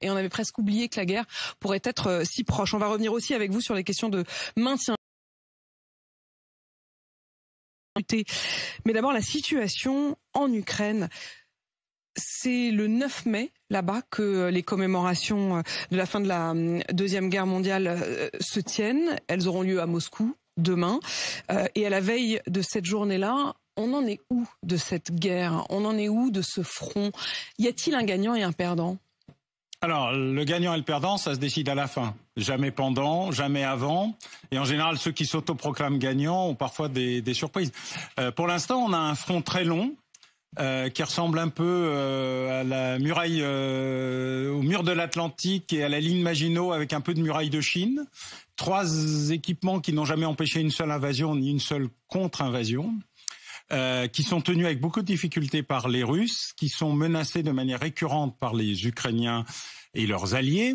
et on avait presque oublié que la guerre pourrait être euh, si proche. On va revenir aussi avec vous sur les questions de maintien mais d'abord, la situation en Ukraine. C'est le 9 mai, là-bas, que les commémorations euh, de la fin de la euh, Deuxième Guerre mondiale se tiennent. Elles auront lieu à Moscou demain. Et à la veille de cette journée-là, on en est où de cette guerre On en est où de ce front Y a-t-il un gagnant et un perdant alors, le gagnant et le perdant, ça se décide à la fin. Jamais pendant, jamais avant. Et en général, ceux qui s'autoproclament gagnants ont parfois des, surprises. Euh, pour l'instant, on a un front très long. Euh, qui ressemble un peu euh, à la muraille, au mur de l'Atlantique et à la ligne Maginot avec un peu de muraille de Chine. Trois équipements qui n'ont jamais empêché une seule invasion ni une seule contre-invasion. Euh, qui sont tenus avec beaucoup de difficultés par les Russes, qui sont menacés de manière récurrente par les Ukrainiens et leurs alliés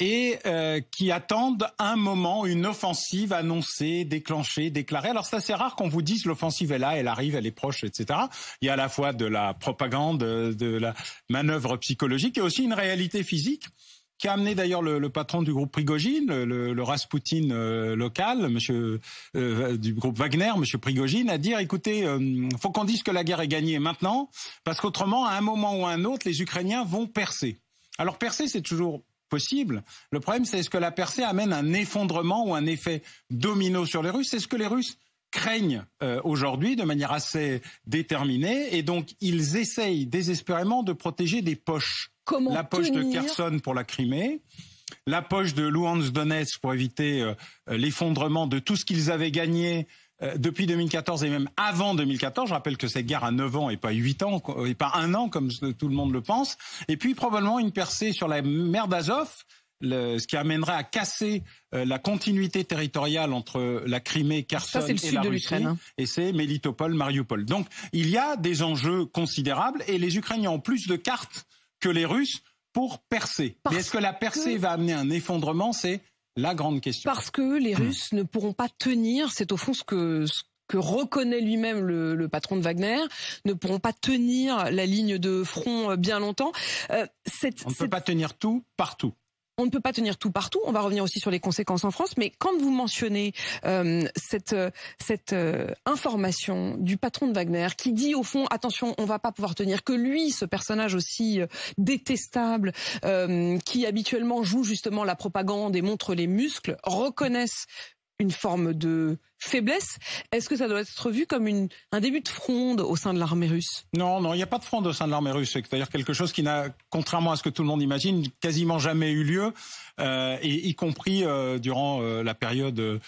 et euh, qui attendent un moment, une offensive annoncée, déclenchée, déclarée. Alors ça c'est rare qu'on vous dise l'offensive est là, elle arrive, elle est proche, etc. Il y a à la fois de la propagande, euh, de la manœuvre psychologique et aussi une réalité physique qui a amené d'ailleurs le, patron du groupe Prigogine, le, le Rasputin euh, local, monsieur euh, du groupe Wagner, monsieur Prigogine, à dire écoutez, euh, faut qu'on dise que la guerre est gagnée maintenant, parce qu'autrement, à un moment ou à un autre, les Ukrainiens vont percer. Alors percer, c'est toujours possible. Le problème, c'est est-ce que la percée amène un effondrement ou un effet domino sur les Russes C'est ce que les Russes craignent euh, aujourd'hui de manière assez déterminée, et donc ils essayent désespérément de protéger des poches la poche de Kherson pour la Crimée, la poche de Luhansk-Donetsk pour éviter euh, euh, l'effondrement de tout ce qu'ils avaient gagné euh, depuis 2014 et même avant 2014. Je rappelle que cette guerre a 9 ans et pas 8 ans, et pas un an comme tout le monde le pense. Et puis probablement une percée sur la mer d'Azov, ce qui amènerait à casser la continuité territoriale entre la Crimée, Kherson et la Russie, hein. et c'est Melitopol, Mariupol. Donc il y a des enjeux considérables et les Ukrainiens ont plus de cartes que les Russes pour percer. est-ce que la percée va amener un effondrement C'est la grande question. Parce que les hmm. Russes ne pourront pas tenir, c'est au fond ce que, reconnaît lui-même le, patron de Wagner, ne pourront pas tenir la ligne de front euh, bien longtemps. Euh, On ne peut pas tenir tout partout on ne peut pas tenir tout partout. On va revenir aussi sur les conséquences en France. Mais quand vous mentionnez euh, cette, euh, euh, information du patron de Wagner qui dit au fond, attention, on va pas pouvoir tenir, que lui, ce personnage aussi détestable, qui habituellement joue justement la propagande et montre les muscles, reconnaisse une forme de faiblesse. Est-ce que ça doit être vu comme un début de fronde au sein de l'armée russe Non, non, il n'y a pas de fronde au sein de l'armée russe. C'est-à-dire quelque chose qui n'a, contrairement à ce que tout le monde imagine, quasiment jamais eu lieu, euh, y compris euh, durant euh, la période de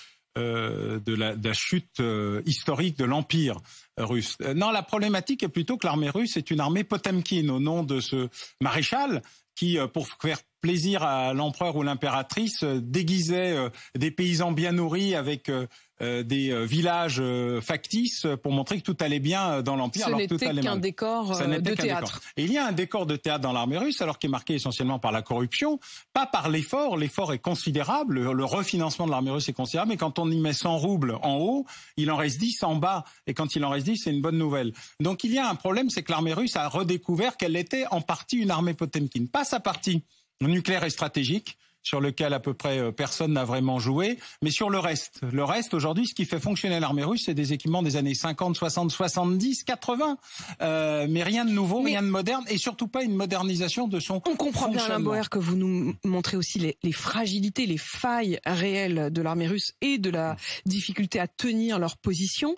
la, de, la, chute historique de l'Empire russe. non, la problématique est plutôt que l'armée russe est une armée potemkine au nom de ce maréchal qui, pour faire plaisir à l'empereur ou l'impératrice euh, déguisait euh, des paysans bien nourris avec euh, des villages factices pour montrer que tout allait bien dans l'empire. Ce n'était qu'un décor de théâtre. il y a un décor de théâtre dans l'armée russe, alors qui est marqué essentiellement par la corruption, pas par l'effort. L'effort est considérable, le refinancement de l'armée russe est considérable. Mais quand on y met 100 roubles en haut, il en reste 10 en bas, et quand il en reste 10, c'est une bonne nouvelle. Donc il y a un problème, c'est que l'armée russe a redécouvert qu'elle était en partie une armée Potemkin, pas sa partie nucléaire et stratégique sur lequel à peu près euh, personne n'a vraiment joué, mais sur le reste. Le reste, aujourd'hui, ce qui fait fonctionner l'armée russe, c'est des équipements des années 50, 60, 70, 80, euh, mais rien de nouveau, rien de moderne, et surtout pas une modernisation de son On comprend bien, Alain que vous nous montrez aussi les, les fragilités, les failles réelles de l'armée russe et de la difficulté à tenir leur position.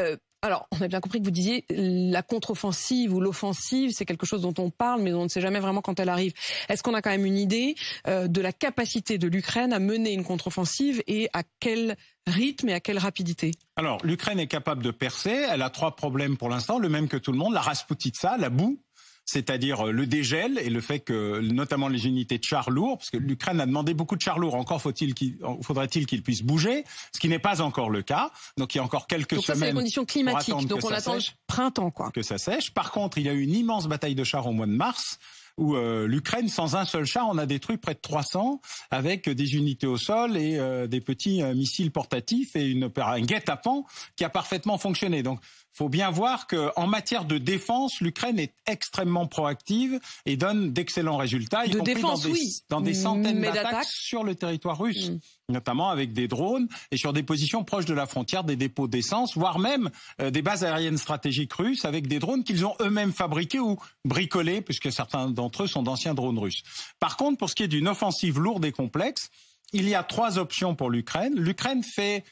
Euh, alors, on a bien compris que vous disiez la contre-offensive ou l'offensive, c'est quelque chose dont on parle, mais on ne sait jamais vraiment quand elle arrive. Est-ce qu'on a quand même une idée euh, de la capacité de l'Ukraine à mener une contre-offensive et à quel rythme et à quelle rapidité Alors, l'Ukraine est capable de percer. Elle a trois problèmes pour l'instant, le même que tout le monde la Rasputitsa, la boue, c'est-à-dire euh, le dégel et le fait que notamment les unités de chars lourds, parce que l'Ukraine a demandé beaucoup de chars lourds, encore faut-il qu'il faudrait-il qu'ils puissent bouger, ce qui n'est pas encore le cas. Donc il y a encore quelques donc, semaines. c'est les conditions climatiques, donc on attend le printemps quoi. Que ça sèche. Par contre, il y a eu une immense bataille de chars au mois de mars où euh, l'Ukraine, sans un seul char, en a détruit près de 300 avec des unités au sol et euh, des petits missiles portatifs et une, un guet-apens qui a parfaitement fonctionné. Donc faut bien voir qu'en matière de défense, l'Ukraine est extrêmement proactive et donne d'excellents résultats, y de compris dans, des, dans des centaines d'attaques sur le territoire russe, mm. notamment avec des drones et sur des positions proches de la frontière, des dépôts d'essence, voire même euh, des bases aériennes stratégiques russes avec des drones qu'ils ont eux-mêmes fabriqués ou bricolés, puisque certains d'entre eux sont d'anciens drones russes. Par contre, pour ce qui est d'une offensive lourde et complexe, il y a trois options pour l'Ukraine. L'Ukraine fait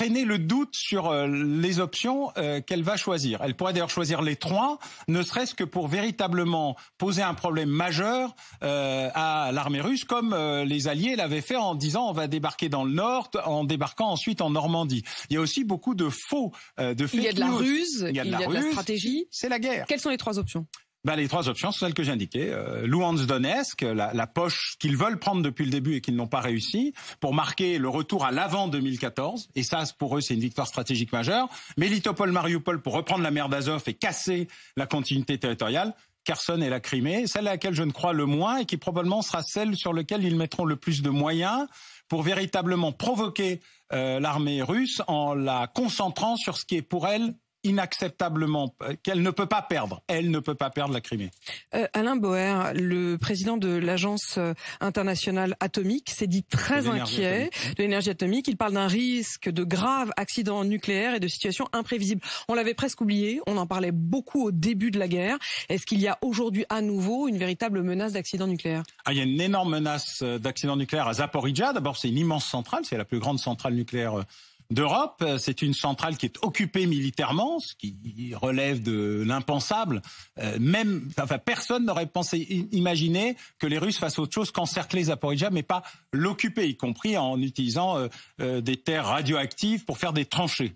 traîner le doute sur euh, les options euh, qu'elle va choisir. Elle pourrait d'ailleurs choisir les trois, ne serait-ce que pour véritablement poser un problème majeur euh, à l'armée russe, comme les Alliés l'avaient fait en disant on va débarquer dans le Nord, en débarquant ensuite en Normandie. Il y a aussi beaucoup de faux, de Il y a de la ruse, il y a de, la stratégie. C'est la guerre. Quelles sont les trois options ben, Les trois options sont celles que j'ai Euh, Luhansk Donetsk, la, poche qu'ils veulent prendre depuis le début et qu'ils n'ont pas réussi, pour marquer le retour à l'avant 2014. Et ça, pour eux, c'est une victoire stratégique majeure. Melitopol, Mariupol, pour reprendre la mer d'Azov et casser la continuité territoriale. Kherson et la Crimée, celle à laquelle je ne crois le moins et qui probablement sera celle sur laquelle ils mettront le plus de moyens pour véritablement provoquer euh, l'armée russe en la concentrant sur ce qui est pour elle inacceptablement, euh, qu'elle ne peut pas perdre. Elle ne peut pas perdre la Crimée. Euh, Alain Boer, le président de l'Agence euh, internationale atomique, s'est dit très inquiet de l'énergie atomique. Il parle d'un risque de graves accidents nucléaires et de situations imprévisibles. On l'avait presque oublié, on en parlait beaucoup au début de la guerre. Est-ce qu'il y a aujourd'hui à nouveau une véritable menace d'accident nucléaire ah, Il y a une énorme menace d'accident nucléaire à Zaporizhia. D'abord, c'est une immense centrale, c'est la plus grande centrale nucléaire d'Europe. Euh, c'est une centrale qui est occupée militairement, ce qui relève de l'impensable. Euh, même, enfin, personne n'aurait pensé, imaginé que les Russes fassent autre chose qu'encercler Zaporizhia, mais pas l'occuper, y compris en utilisant euh, des terres radioactives pour faire des tranchées.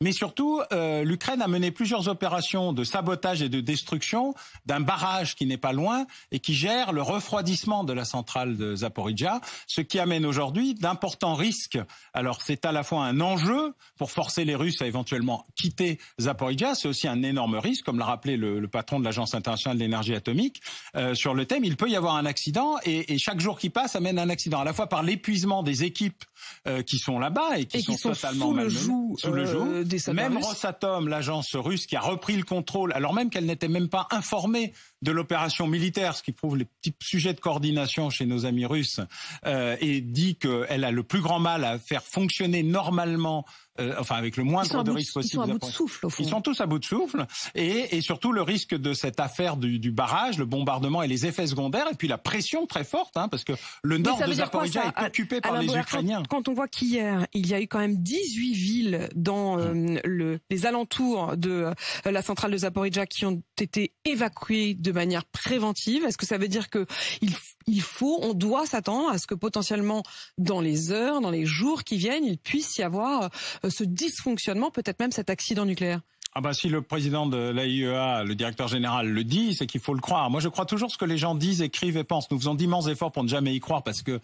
Mais surtout, euh, l'Ukraine a mené plusieurs opérations de sabotage et de destruction d'un barrage qui n'est pas loin et qui gère le refroidissement de la centrale de Zaporizhia, ce qui amène aujourd'hui d'importants risques. Alors c'est à la fois un enjeu pour forcer les Russes à éventuellement quitter Zaporizhia, c'est aussi un énorme risque, comme l'a rappelé le, le, patron de l'Agence internationale de l'énergie atomique, euh, sur le thème, il peut y avoir un accident et, et, chaque jour qui passe amène un accident, à la fois par l'épuisement des équipes euh, qui sont là-bas et qui sont, totalement sous le sous le joug euh, même Rosatom, l'agence russe qui a repris le contrôle, alors même qu'elle n'était même pas informée de l'opération militaire, ce qui prouve les petits sujets de coordination chez nos amis russes, euh, et dit qu'elle a le plus grand mal à faire fonctionner normalement euh, enfin avec le moindre de risque possible. Ils sont à bout de souffle, au fond. Ils sont tous à bout de souffle, et, et surtout le risque de cette affaire du, du, barrage, le bombardement et les effets secondaires, et puis la pression très forte, hein, parce que le nord de Zaporizhia est occupé par les Ukrainiens. Quand, on voit qu'hier, il y a eu quand même 18 villes dans mmh. euh, le, les alentours de euh, la centrale de Zaporizhia qui ont été évacuées de manière préventive, est-ce que ça veut dire que il il faut, on doit s'attendre à ce que potentiellement dans les heures, dans les jours qui viennent, il puisse y avoir euh, ce dysfonctionnement, peut-être même cet accident nucléaire. Ah bah si le président de l'AIEA, le directeur général le dit, c'est qu'il faut le croire. Moi je crois toujours ce que les gens disent, écrivent et pensent. Nous faisons d'immenses efforts pour ne jamais y croire parce que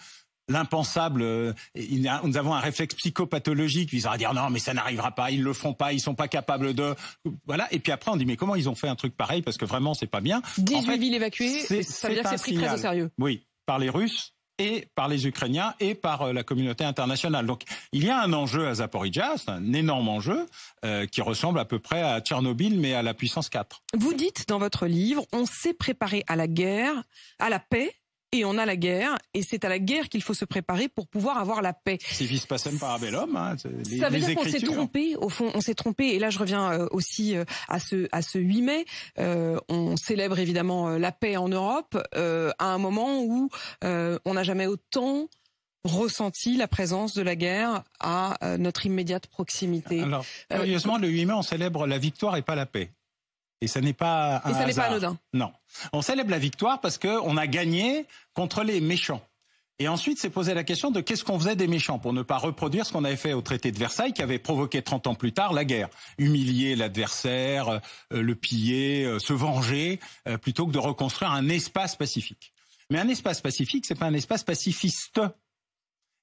l'impensable. Euh, nous avons un réflexe psychopathologique visant à dire ah non, mais ça n'arrivera pas, ils le feront pas, ils sont pas capables de. Voilà. Et puis après, on dit mais comment ils ont fait un truc pareil parce que vraiment, c'est pas bien. 18 en villes évacuées, ça veut dire que c'est pris très au sérieux. Oui, par les Russes et par les Ukrainiens et par euh, la communauté internationale. Donc il y a un enjeu à Zaporizhia, c'est un énorme enjeu euh, qui ressemble à peu près à Tchernobyl mais à la puissance 4. Vous dites dans votre livre, on s'est préparé à la guerre, à la paix, et on a la guerre, et c'est à la guerre qu'il faut se préparer pour pouvoir avoir la paix. Si passem un hein, les, ça veut dire qu'on s'est trompé. Au fond, on s'est trompé. Et là, je reviens euh, aussi euh, à ce à 8 mai. Euh, on célèbre évidemment la paix en Europe à un moment où on n'a jamais autant ressenti la présence de la guerre à notre immédiate proximité. Alors, curieusement, le 8 mai, on célèbre la victoire et pas la paix. Et ça n'est pas un Non. On célèbre la victoire parce qu'on a gagné contre les méchants. Et ensuite, c'est posé la question de qu'est-ce qu'on faisait des méchants pour ne pas reproduire ce qu'on avait fait au traité de Versailles qui avait provoqué 30 ans plus tard la guerre. Humilier l'adversaire, euh, le piller, euh, se venger, euh, plutôt que de reconstruire un espace pacifique. Mais un espace pacifique, c'est pas un espace pacifiste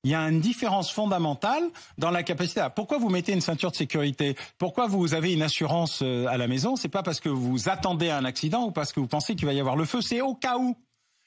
il y a une différence fondamentale dans la capacité. À... Pourquoi vous mettez une ceinture de sécurité Pourquoi vous avez une assurance euh, à la maison C'est pas parce que vous attendez un accident ou parce que vous pensez qu'il va y avoir le feu. C'est au cas où.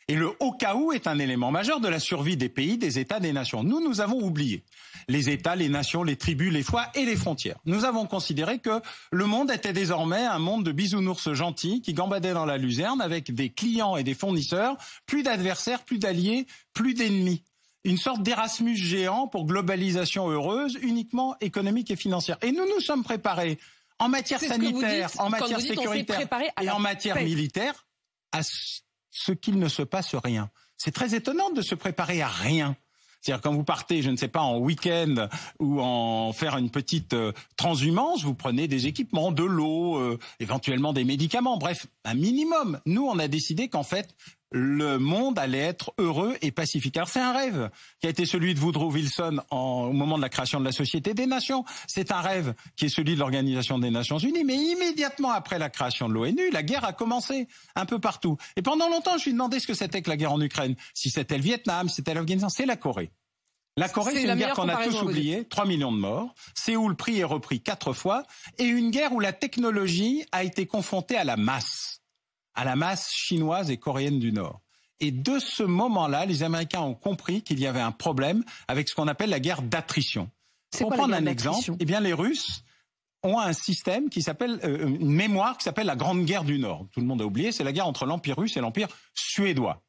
Et le au cas où est un élément majeur de la survie des pays, des États, des nations. Nous, nous avons oublié les États, les nations, les tribus, les foies et les frontières. Nous avons considéré que le monde était désormais un monde de bisounours gentils qui gambadaient dans la luzerne avec des clients et des fournisseurs, plus d'adversaires, plus d'alliés, plus d'ennemis une sorte d'Erasmus géant pour globalisation heureuse, uniquement économique et financière. Et nous nous sommes préparés en matière sanitaire, en matière sécuritaire et en matière militaire à ce qu'il ne se passe rien. C'est très étonnant de se préparer à rien. C'est-à-dire quand vous partez, je ne sais pas, en week-end ou en faire une petite euh, transhumance, vous prenez des équipements, de l'eau, euh, éventuellement des médicaments, bref, un minimum. Nous, on a décidé qu'en fait, le monde allait être heureux et pacifique. Alors c'est un rêve qui a été celui de Woodrow Wilson au moment de la création de la Société des Nations. C'est un rêve qui est celui de l'Organisation des Nations Unies. Mais immédiatement après la création de l'ONU, la guerre a commencé un peu partout. Et pendant longtemps, je me suis demandé ce que c'était que la guerre en Ukraine. Si c'était le Vietnam, si c'était l'Afghanistan, c'est la Corée. La Corée, c'est une guerre qu'on a tous oubliée, Trois millions de morts, Séoul prix est repris quatre fois, et une guerre où la technologie a été confrontée à la masse à la masse chinoise et coréenne du Nord. Et de ce moment-là, les Américains ont compris qu'il y avait un problème avec ce qu'on appelle la guerre d'attrition. Pour prendre un exemple, eh bien les Russes ont un système qui s'appelle euh, une mémoire qui s'appelle la Grande Guerre du Nord. Tout le monde a oublié, c'est la guerre entre l'Empire russe et l'Empire suédois.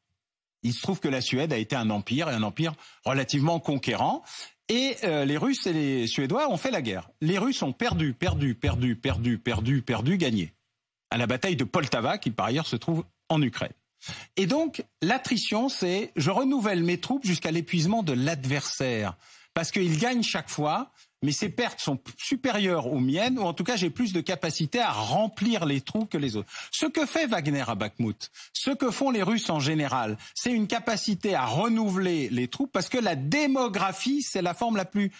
Il se trouve que la Suède a été un empire et un empire relativement conquérant. Et euh, les Russes et les Suédois ont fait la guerre. Les Russes ont perdu, perdu, perdu, perdu, perdu, perdu, gagné à la bataille de Poltava, qui par ailleurs se trouve en Ukraine. Et donc, l'attrition, c'est je renouvelle mes troupes jusqu'à l'épuisement de l'adversaire, parce qu'il gagne chaque fois, mais ses pertes sont supérieures aux miennes, ou en tout cas, j'ai plus de capacité à remplir les trous que les autres. Ce que fait Wagner à Bakhmut, ce que font les Russes en général, c'est une capacité à renouveler les troupes, parce que la démographie, c'est la forme la plus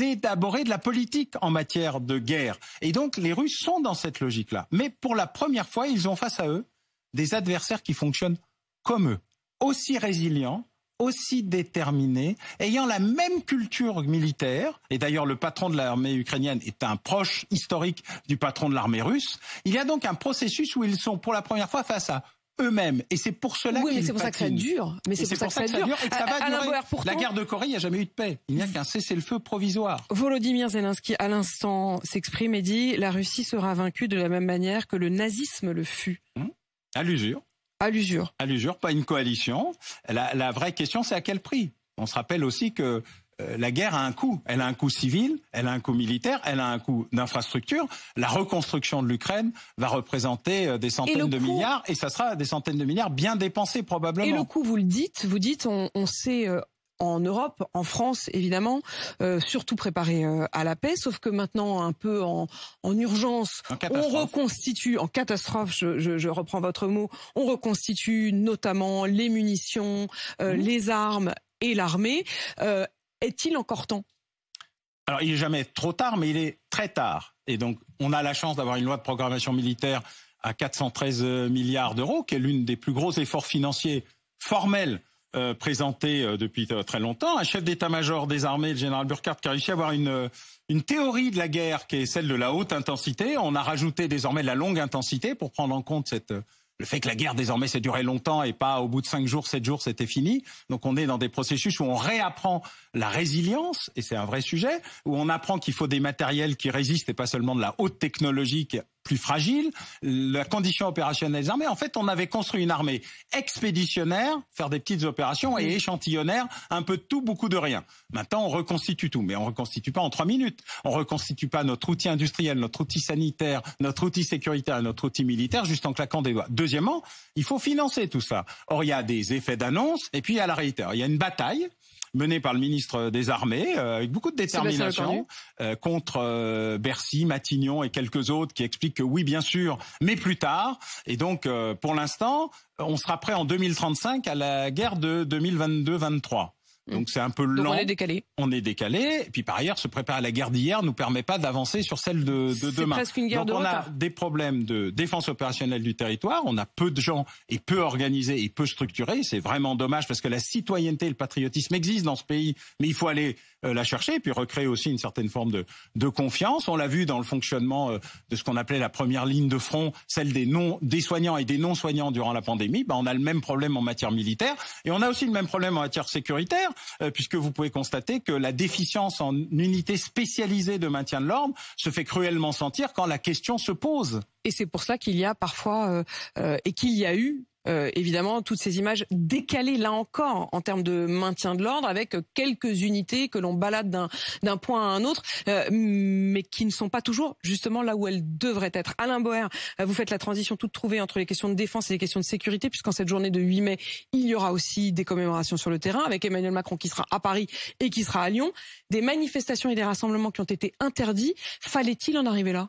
élaborer de la politique en matière de guerre. Et donc les Russes sont dans cette logique-là. Mais pour la première fois, ils ont face à eux des adversaires qui fonctionnent comme eux, aussi résilients, aussi déterminés, ayant la même culture militaire, et d'ailleurs le patron de l'armée ukrainienne est un proche historique du patron de l'armée russe, il y a donc un processus où ils sont pour la première fois face à eux-mêmes. Et c'est pour cela oui, mais c'est pour ça que Mais c'est pour, ça que ça dur Et ça va durer. La guerre de Corée, il n'y a jamais eu de paix. Il n'y a qu'un cessez-le-feu provisoire. Volodymyr Zelensky, à l'instant, s'exprime et dit la Russie sera vaincue de la même manière que le nazisme le fut. Hum. À l'usure. À l'usure. À l'usure, pas une coalition. la vraie question, c'est à quel prix. On se rappelle aussi que euh, la guerre a un coût. Elle a un coût civil, elle a un coût militaire, elle a un coût d'infrastructure. La reconstruction de l'Ukraine va représenter euh, des centaines de milliards et ça sera des centaines de milliards bien dépensés probablement. Et le coût, vous le dites, vous dites, on, on sait euh, en Europe, en France évidemment, surtout préparé à la paix, sauf que maintenant un peu en, urgence, on reconstitue, en catastrophe, je, reprends votre mot, on reconstitue notamment les munitions, mhm. les armes et l'armée. Est-il encore temps Alors, il n'est jamais trop tard, mais il est très tard. Et donc, on a la chance d'avoir une loi de programmation militaire à 413 euh, milliards d'euros, qui est l'une des plus gros efforts financiers formels euh, présentés euh, depuis très longtemps. Un chef d'état-major des armées, le général Burkhardt, qui a réussi à avoir une, une théorie de la guerre qui est celle de la haute intensité. On a rajouté désormais la longue intensité pour prendre en compte cette le fait que la guerre désormais s'est durée longtemps et pas au bout de cinq jours, sept jours, c'était fini. Donc on est dans des processus où on réapprend la résilience, et c'est un vrai sujet, où on apprend qu'il faut des matériels qui résistent et pas seulement de la haute technologie plus fragile, la condition opérationnelle des armées. En fait, on avait construit une armée expéditionnaire, faire des petites opérations, et échantillonnaire, un peu de tout, beaucoup de rien. Maintenant, on reconstitue tout, mais on reconstitue pas en trois minutes. On reconstitue pas notre outil industriel, notre outil sanitaire, notre outil sécuritaire, notre outil militaire, juste en claquant des doigts. Deuxièmement, il faut financer tout ça. Or, il y a des effets d'annonce, et puis à la réalité. il y a une bataille menée par le ministre des Armées euh, avec beaucoup de détermination euh, contre euh, Bercy, Matignon et quelques autres qui expliquent que oui, bien sûr, mais plus tard. Et donc, pour l'instant, on sera prêt en 2035 à la guerre de 2022-23. Donc mm. c'est un peu lent. on est décalé. On est décalé. Et puis par ailleurs, se préparer à la guerre d'hier nous permet pas d'avancer sur celle de, demain. Donc on a des problèmes de défense opérationnelle du territoire. On a peu de gens et peu organisés et peu structurés. C'est vraiment dommage parce que la citoyenneté et le patriotisme existent dans ce pays, mais il faut aller euh, la chercher et puis recréer aussi une certaine forme de, de confiance. On l'a vu dans le fonctionnement euh, de ce qu'on appelait la première ligne de front, celle des non des soignants et des non soignants durant la pandémie. Ben, on a le même problème en matière militaire et on a aussi le même problème en matière sécuritaire. Euh, puisque vous pouvez constater que la déficience en unités spécialisées de maintien de l'ordre se fait cruellement sentir quand la question se pose. Et c'est pour ça qu'il y a parfois euh, euh, et qu'il y a eu euh, évidemment toutes ces images décalées là encore en termes de maintien de l'ordre avec quelques unités que l'on balade d'un point à un autre euh, mais qui ne sont pas toujours justement là où elles devraient être. Alain Boer, euh, vous faites la transition toute trouvée entre les questions de défense et les questions de sécurité puisqu'en cette journée de 8 mai, il y aura aussi des commémorations sur le terrain avec Emmanuel Macron qui sera à Paris et qui sera à Lyon, des manifestations et des rassemblements qui ont été interdits. Fallait-il en arriver là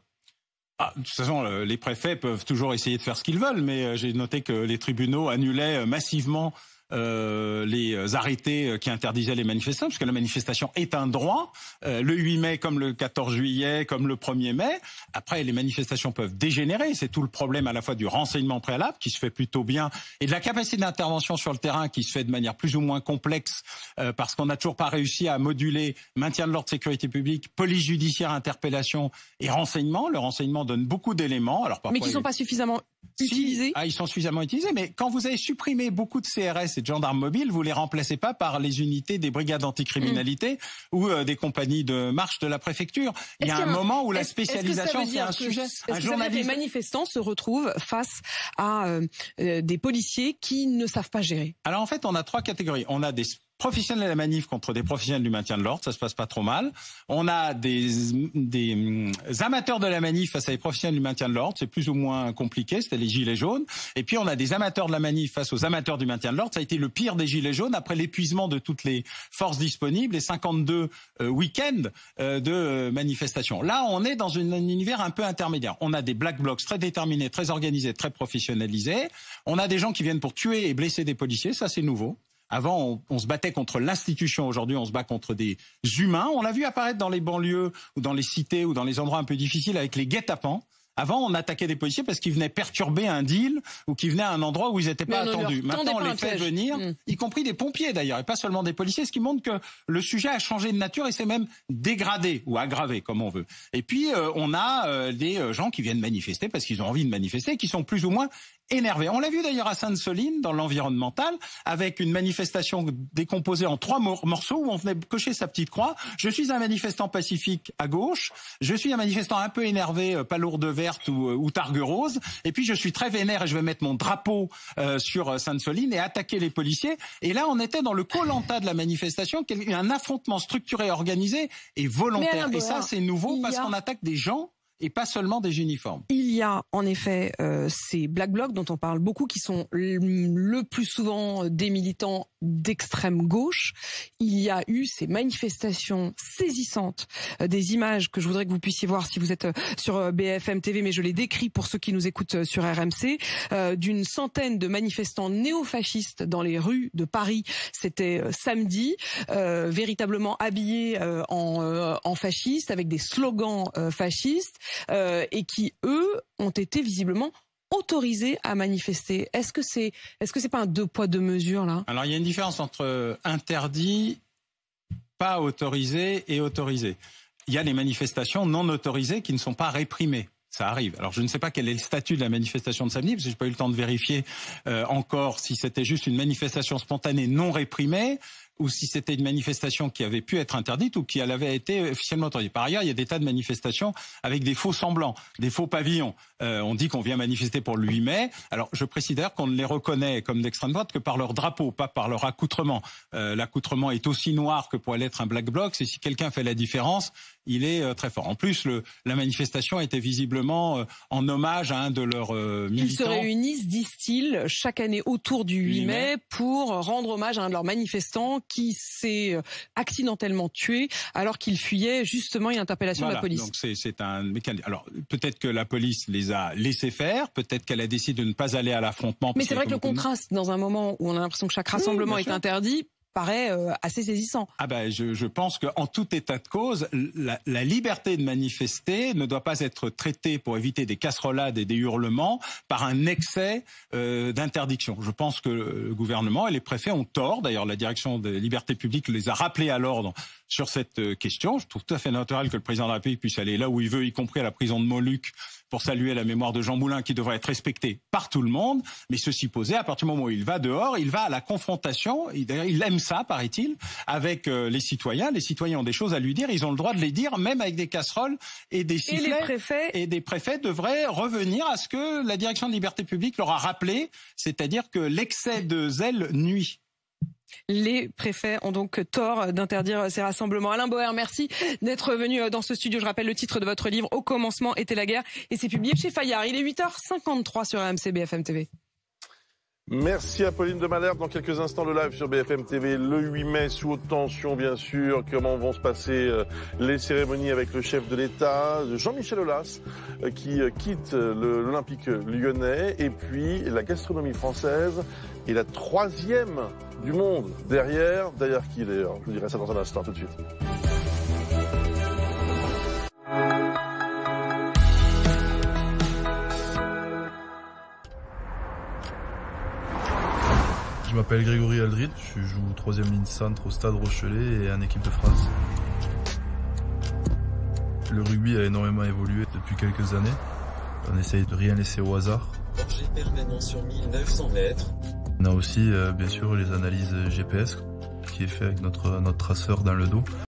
ah, de toute façon, euh, les préfets peuvent toujours essayer de faire ce qu'ils veulent, mais euh, j'ai noté que les tribunaux annulaient euh, massivement euh, les arrêtés euh, qui interdisaient les manifestants, puisque la manifestation est un droit, euh, le 8 mai comme le 14 juillet, comme le 1er mai. Après, les manifestations peuvent dégénérer, c'est tout le problème à la fois du renseignement préalable, qui se fait plutôt bien, et de la capacité d'intervention sur le terrain, qui se fait de manière plus ou moins complexe, parce qu'on n'a toujours pas réussi à moduler maintien de l'ordre, sécurité publique, police judiciaire, interpellation et renseignement. Le renseignement donne beaucoup d'éléments. Mais qui ne sont pas suffisamment ah, ils sont suffisamment utilisés, mais quand vous avez supprimé beaucoup de CRS et de gendarmes mobiles, vous les remplacez pas par les unités des brigades anticriminalité mm. ou euh, des compagnies de marche de la préfecture. Il y a un, moment où la spécialisation c'est un sujet. Un les manifestants se retrouvent face à euh, euh, des policiers qui ne savent pas gérer. Alors en fait, on a trois catégories. On a des professionnels de la manif contre des professionnels du maintien de l'ordre, ça se passe pas trop mal. On a des, des mm, amateurs de la manif face à des professionnels du maintien de l'ordre, c'est plus ou moins compliqué, c'était les gilets jaunes. Et puis on a des amateurs de la manif face aux amateurs du maintien de l'ordre, ça a été le pire des gilets jaunes après l'épuisement de toutes les forces disponibles et 52 euh, week-ends euh, de euh, manifestations. Là, on est dans un univers un peu intermédiaire. On a des black blocs très déterminés, très organisés, très professionnalisés. On a des gens qui viennent pour tuer et blesser des policiers, ça c'est nouveau. Avant, on, se battait contre l'institution. Aujourd'hui, on se bat contre des humains. On l'a vu apparaître dans les banlieues ou dans les cités ou dans les endroits un peu difficiles avec les guet-apens. Avant, on attaquait des policiers parce qu'ils venaient perturber un deal ou qu'ils venaient à un endroit où ils n'étaient pas attendus. Maintenant, on les fait venir, hum. y compris des pompiers d'ailleurs, et pas seulement des policiers, ce qui montre que le sujet a changé de nature et s'est même dégradé ou aggravé, comme on veut. Et puis, euh, on a euh, des euh, gens qui viennent manifester parce qu'ils ont envie de manifester, qui sont plus ou moins énervés. On l'a vu d'ailleurs à Sainte-Soline, dans l'environnemental, avec une manifestation décomposée en trois morceaux où on venait cocher sa petite croix. Je suis un manifestant pacifique à gauche, je suis un manifestant un peu énervé, pas lourd de verre, ou, euh, ou Et puis je suis très vénère et je vais mettre mon drapeau euh, sur euh, Sainte-Soline et attaquer les policiers. Et là, on était dans le colanta de la manifestation, un affrontement structuré, organisé et volontaire. Et ça, c'est nouveau parce qu'on attaque des gens et pas seulement des uniformes. Il y a en effet euh, ces black blocs dont on parle beaucoup, qui sont le plus souvent des militants d'extrême gauche. Il y a eu ces manifestations saisissantes, euh, des images que je voudrais que vous puissiez voir si vous êtes euh, sur euh, BFM TV, mais je les décris pour ceux qui nous écoutent sur RMC, euh, d'une centaine de manifestants néofascistes dans les rues de Paris. C'était samedi, véritablement habillés en, en fascistes, avec des slogans fascistes. Euh, et qui, eux, ont été visiblement autorisés à manifester. Est-ce que c'est ce que pas un deux poids deux mesures là Alors il y a une différence entre euh, interdit, pas autorisé et autorisé. Il y a les manifestations non autorisées qui ne sont pas réprimées ça arrive. Alors je ne sais pas quel est le statut de la manifestation de samedi, parce que j'ai pas eu le temps de vérifier euh, encore si c'était juste une manifestation spontanée non réprimée ou si c'était une manifestation qui avait pu être interdite ou qui elle avait été officiellement interdite. Par ailleurs, il y a des tas de manifestations avec des faux semblants, des faux pavillons. Euh, on dit qu'on vient manifester pour le 8 mai. Alors, je précise d'ailleurs qu'on ne les reconnaît comme d'extrême droite que par leur drapeau, pas par leur accoutrement. Euh, l'accoutrement est aussi noir que pourrait l'être un black bloc. Et si quelqu'un fait la différence, il est euh, très fort. En plus, le, la manifestation était visiblement en hommage à un de leurs militants. Ils se réunissent, disent-ils, chaque année autour du 8 mai pour rendre hommage à un de leurs manifestants qui s'est euh, accidentellement tué alors qu'il fuyait justement une interpellation de la police. c'est un mécanisme. Alors peut-être que la police les a laissés faire, peut-être qu'elle a décidé de ne pas aller à l'affrontement. Mais c'est vrai que le contraste dans un moment où on a l'impression que chaque rassemblement est interdit paraît euh, assez saisissant. Ah ben, je, je pense qu'en tout état de cause, la, liberté de manifester ne doit pas être traitée pour éviter des casserolades et des hurlements par un excès euh, d'interdiction. Je pense que le gouvernement et les préfets ont tort. D'ailleurs, la direction des libertés publiques les a rappelés à l'ordre sur cette euh, question. Je trouve tout à fait naturel que le président de la République puisse aller là où il veut, y compris à la prison de Moluc, pour saluer la mémoire de Jean Moulin qui devrait être respectée par tout le monde. Mais ceci posé, à partir du moment où il va dehors, il va à la confrontation. il aime ça, paraît-il, avec euh, les citoyens. Les citoyens ont des choses à lui dire. Ils ont le droit de les dire, même avec des casseroles et des sifflets. Et, les préfets... des préfets devraient revenir à ce que la direction de liberté publique leur a rappelé, c'est-à-dire que l'excès de zèle nuit. Les préfets ont donc tort d'interdire ces rassemblements. Alain Boer, merci d'être venu euh, dans ce studio. Je rappelle le titre de votre livre Au commencement était la guerre et c'est publié chez Fayard. Il est 8h53 sur AMC BFM TV. Merci à Pauline de Malherbe. Dans quelques instants, le live sur BFM TV le 8 mai, sous haute tension bien sûr. Comment vont se passer euh, les cérémonies avec le chef de l'État, Jean-Michel Aulas, euh, qui euh, quitte l'Olympique lyonnais. Et puis la gastronomie française est la troisième du monde derrière. Derrière qui d'ailleurs Je vous dirai ça dans un instant tout de suite. Je m'appelle Grégory Aldrit, je joue troisième ligne centre au Stade Rochelet et en équipe de France. Le rugby a énormément évolué depuis quelques années. On essaye de rien laisser au hasard. sur 1900 mètres. On a aussi, euh, bien sûr, les analyses GPS qui est fait avec notre, notre traceur dans le dos.